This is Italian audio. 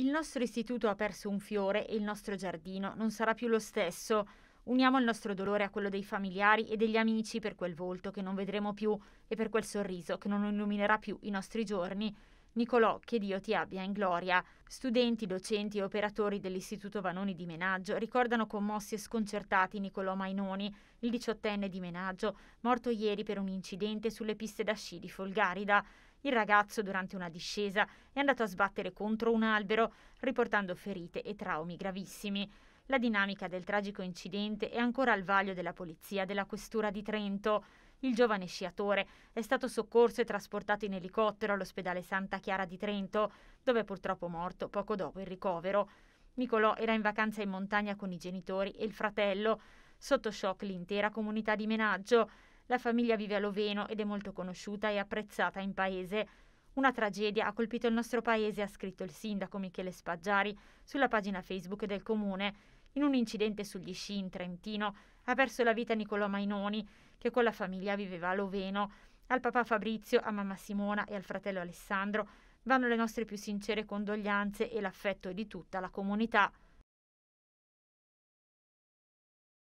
Il nostro istituto ha perso un fiore e il nostro giardino non sarà più lo stesso. Uniamo il nostro dolore a quello dei familiari e degli amici per quel volto che non vedremo più e per quel sorriso che non illuminerà più i nostri giorni. Nicolò, che Dio ti abbia in gloria. Studenti, docenti e operatori dell'Istituto Vanoni di Menaggio ricordano commossi e sconcertati Nicolò Mainoni, il diciottenne di Menaggio, morto ieri per un incidente sulle piste da sci di Folgarida. Il ragazzo durante una discesa è andato a sbattere contro un albero, riportando ferite e traumi gravissimi. La dinamica del tragico incidente è ancora al vaglio della polizia della questura di Trento. Il giovane sciatore è stato soccorso e trasportato in elicottero all'ospedale Santa Chiara di Trento, dove è purtroppo morto poco dopo il ricovero. Nicolò era in vacanza in montagna con i genitori e il fratello. Sotto shock l'intera comunità di menaggio. La famiglia vive a Loveno ed è molto conosciuta e apprezzata in paese. Una tragedia ha colpito il nostro paese, ha scritto il sindaco Michele Spaggiari sulla pagina Facebook del comune. In un incidente sugli sci in Trentino ha perso la vita Nicolò Mainoni, che con la famiglia viveva a Loveno. Al papà Fabrizio, a mamma Simona e al fratello Alessandro vanno le nostre più sincere condoglianze e l'affetto di tutta la comunità.